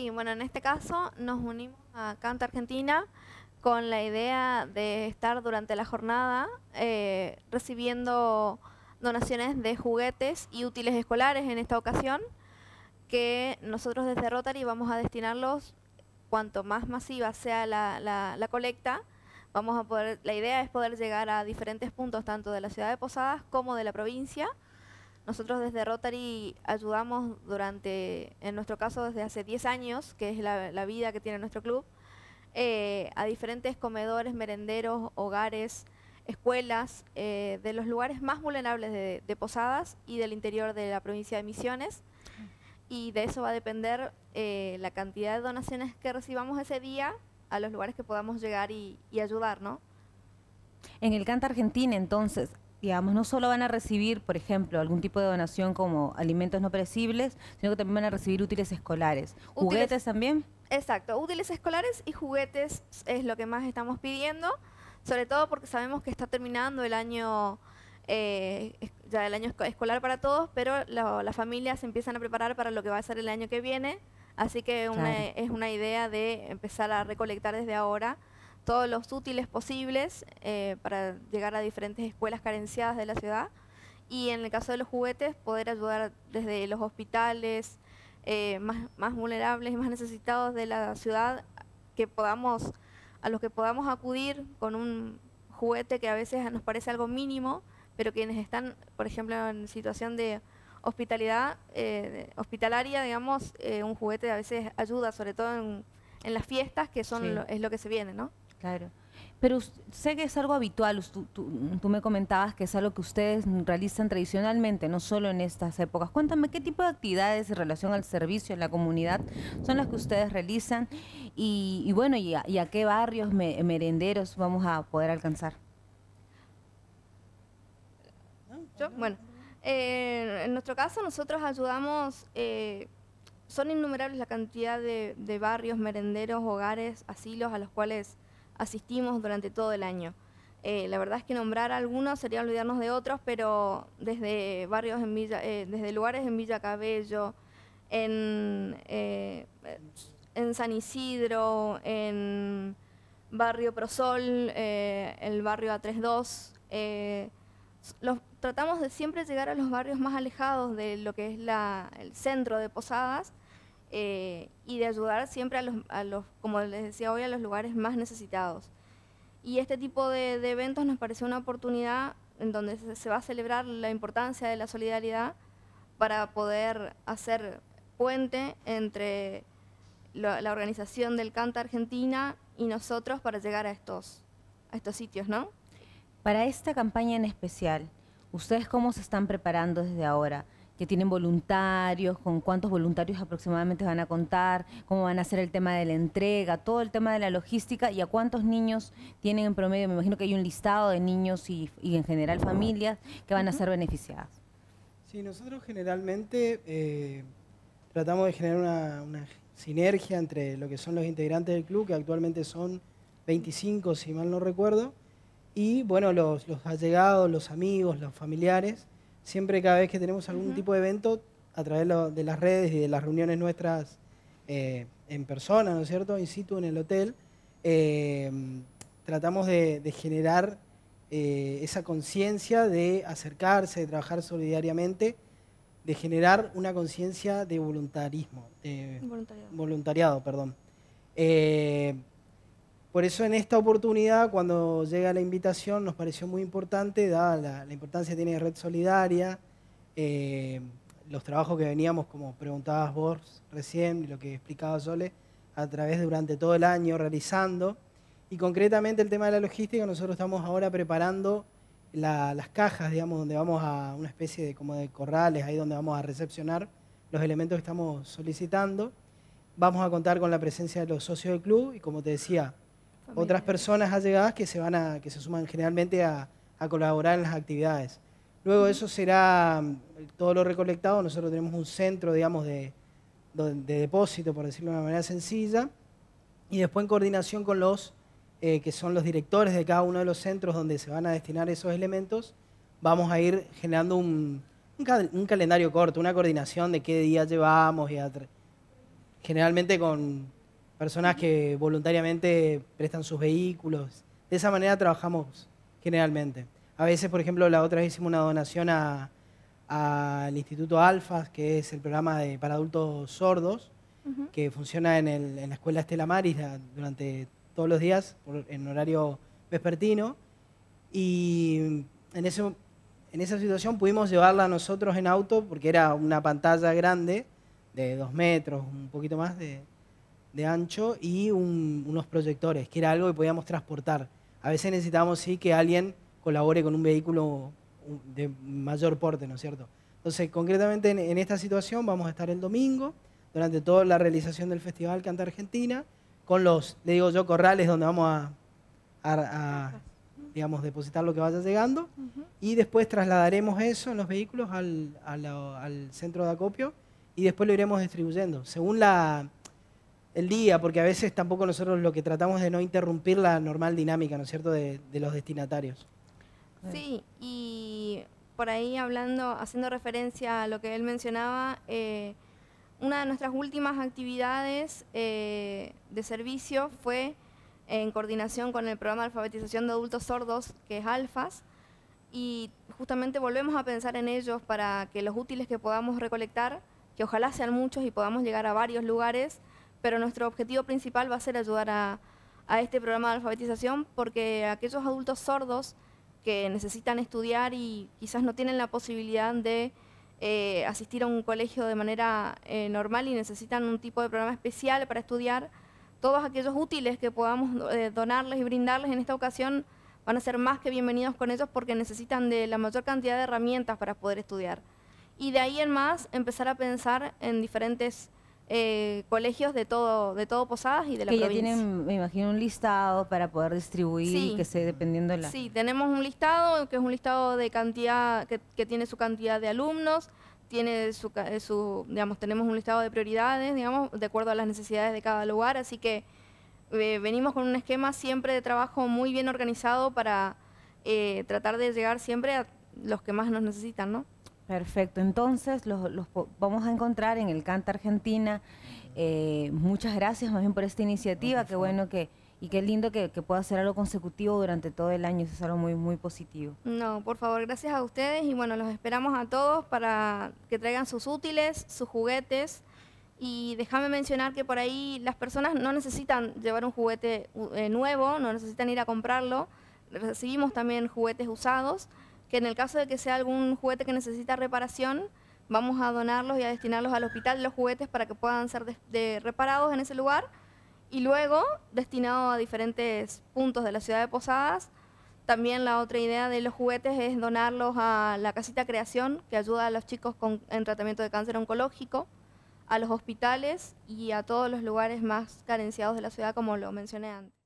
Sí, bueno, en este caso nos unimos a Canta Argentina con la idea de estar durante la jornada eh, recibiendo donaciones de juguetes y útiles escolares en esta ocasión, que nosotros desde Rotary vamos a destinarlos, cuanto más masiva sea la, colecta, vamos a poder, la idea es poder llegar a diferentes puntos tanto de la ciudad de Posadas como de la provincia, nosotros desde Rotary ayudamos durante, en nuestro caso desde hace 10 años, que es la, vida que tiene nuestro club, eh, a diferentes comedores, merenderos, hogares, escuelas, eh, de los lugares más vulnerables de, Posadas y del interior de la provincia de Misiones. Y de eso va a depender eh, la cantidad de donaciones que recibamos ese día a los lugares que podamos llegar y, y ayudar, ¿no? En el Canta Argentina, entonces, digamos, no solo van a recibir, por ejemplo, algún tipo de donación como alimentos no perecibles, sino que también van a recibir útiles escolares. ¿Juguetes también? Exacto, útiles escolares y juguetes es lo que más estamos pidiendo, sobre todo porque sabemos que está terminando el año... Eh, ya el año escolar para todos, pero las familias se empiezan a preparar para lo que va a ser el año que viene, así que es una idea de empezar a recolectar desde ahora todos los útiles posibles eh, para llegar a diferentes escuelas carenciadas de la ciudad. Y en el caso de los juguetes, poder ayudar desde los hospitales eh, más, vulnerables y más necesitados de la ciudad, que podamos, a los que podamos acudir con un juguete que a veces nos parece algo mínimo, pero quienes están, por ejemplo, en situación de hospitalidad, eh, hospitalaria, digamos, un juguete a veces ayuda, sobre todo en, las fiestas, que son es lo que se viene, ¿no? Claro. Pero sé que es algo habitual, tú, me comentabas que es algo que ustedes realizan tradicionalmente, no solo en estas épocas. Cuéntame qué tipo de actividades en relación al servicio en la comunidad son las que ustedes realizan y, bueno, y a, qué barrios merenderos vamos a poder alcanzar. ¿Yo? Bueno, en nuestro caso nosotros ayudamos, eh, son innumerables la cantidad de barrios, merenderos, hogares, asilos a los cuales asistimos durante todo el año. Eh, la verdad es que nombrar algunos sería olvidarnos de otros, pero desde barrios en Villa, eh, desde lugares en Villa Cabello, en, eh, en San Isidro, en barrio Prosol, el barrio A32. Los, tratamos de siempre llegar a los barrios más alejados de lo que es la, el centro de Posadas eh, y de ayudar siempre a los, a los, como les decía hoy, a los lugares más necesitados. Y este tipo de, eventos nos parece una oportunidad en donde se, va a celebrar la importancia de la solidaridad para poder hacer puente entre la, organización del Canta Argentina y nosotros para llegar a estos, a estos sitios, ¿no? Para esta campaña en especial, ¿ustedes cómo se están preparando desde ahora? que tienen voluntarios, con cuántos voluntarios aproximadamente van a contar, cómo van a hacer el tema de la entrega, todo el tema de la logística y a cuántos niños tienen en promedio. Me imagino que hay un listado de niños y, en general familias que van a ser beneficiadas. Sí, nosotros generalmente eh, tratamos de generar una, sinergia entre lo que son los integrantes del club, que actualmente son 25, si mal no recuerdo, y bueno, los allegados, los amigos, los familiares siempre cada vez que tenemos algún tipo de evento, a través de las redes y de las reuniones nuestras eh, en persona, ¿no es cierto?, in situ en el hotel, eh, tratamos de, generar eh, esa conciencia de acercarse, de trabajar solidariamente, de generar una conciencia de voluntarismo, de voluntariado. voluntariado, perdón. Por eso en esta oportunidad, cuando llega la invitación, nos pareció muy importante, dada la, importancia que tiene Red Solidaria, eh, los trabajos que veníamos, como preguntabas vos recién, lo que explicaba Sole, a través durante todo el año realizando. Y concretamente el tema de la logística, nosotros estamos ahora preparando las cajas, digamos, donde vamos a una especie de como de corrales, ahí donde vamos a recepcionar los elementos que estamos solicitando. Vamos a contar con la presencia de los socios del club y como te decía, otras personas allegadas que se, van a, que se suman generalmente a, colaborar en las actividades. Luego eso será mm, todo lo recolectado. Nosotros tenemos un centro, digamos, de, depósito, por decirlo de una manera sencilla, y después en coordinación con los eh, que son los directores de cada uno de los centros donde se van a destinar esos elementos, vamos a ir generando un, calendario corto, una coordinación de qué día llevamos y generalmente con personas que voluntariamente prestan sus vehículos. De esa manera trabajamos generalmente. A veces, por ejemplo, la otra vez hicimos una donación al Instituto Alfas, que es el programa de, para adultos sordos, que funciona en, el, en, la Escuela Estela Maris durante todos los días, en horario vespertino. Y en, ese, en esa situación pudimos llevarla nosotros en auto, porque era una pantalla grande, de dos metros, un poquito más de, de ancho y unos proyectores, que era algo que podíamos transportar. A veces necesitamos sí que alguien colabore con un vehículo de mayor porte, ¿no es cierto? Entonces, concretamente en, esta situación vamos a estar el domingo, durante toda la realización del Festival Canta Argentina, con los, le digo yo, corrales donde vamos a, digamos, depositar lo que vaya llegando, y después trasladaremos eso en los vehículos al, al centro de acopio y después lo iremos distribuyendo. Según la, el día, porque a veces tampoco nosotros lo que tratamos de no interrumpir la normal dinámica, ¿no es cierto?, de, los destinatarios. Sí, y por ahí hablando, haciendo referencia a lo que él mencionaba, eh, una de nuestras últimas actividades eh, de servicio fue en coordinación con el programa de alfabetización de adultos sordos, que es ALFAS, y justamente volvemos a pensar en ellos para que los útiles que podamos recolectar, que ojalá sean muchos y podamos llegar a varios lugares, pero nuestro objetivo principal va a ser ayudar a, este programa de alfabetización porque aquellos adultos sordos que necesitan estudiar y quizás no tienen la posibilidad de eh, asistir a un colegio de manera eh, normal y necesitan un tipo de programa especial para estudiar, todos aquellos útiles que podamos eh, donarles y brindarles en esta ocasión van a ser más que bienvenidos con ellos porque necesitan de la mayor cantidad de herramientas para poder estudiar. Y de ahí en más empezar a pensar en diferentes eh, colegios de todo de todo Posadas y de la que provincia. ya tienen, me imagino, un listado para poder distribuir que se dependiendo de la... Sí, tenemos un listado que es un listado de cantidad que, tiene su cantidad de alumnos, tiene eh, su, digamos, tenemos un listado de prioridades, digamos, de acuerdo a las necesidades de cada lugar, así que eh, venimos con un esquema siempre de trabajo muy bien organizado para tratar de llegar siempre a los que más nos necesitan, ¿no? Perfecto, entonces los, vamos a encontrar en el Canta Argentina. Eh, muchas gracias por esta iniciativa, qué bueno que y qué lindo que, pueda hacer algo consecutivo durante todo el año, eso es algo muy, muy positivo. No, por favor, gracias a ustedes y bueno, los esperamos a todos para que traigan sus útiles, sus juguetes y déjame mencionar que por ahí las personas no necesitan llevar un juguete eh, nuevo, no necesitan ir a comprarlo, recibimos también juguetes usados que en el caso de que sea algún juguete que necesita reparación, vamos a donarlos y a destinarlos al hospital, de los juguetes para que puedan ser reparados en ese lugar y luego destinado a diferentes puntos de la ciudad de Posadas. También la otra idea de los juguetes es donarlos a la casita creación, que ayuda a los chicos en tratamiento de cáncer oncológico, a los hospitales y a todos los lugares más carenciados de la ciudad, como lo mencioné antes.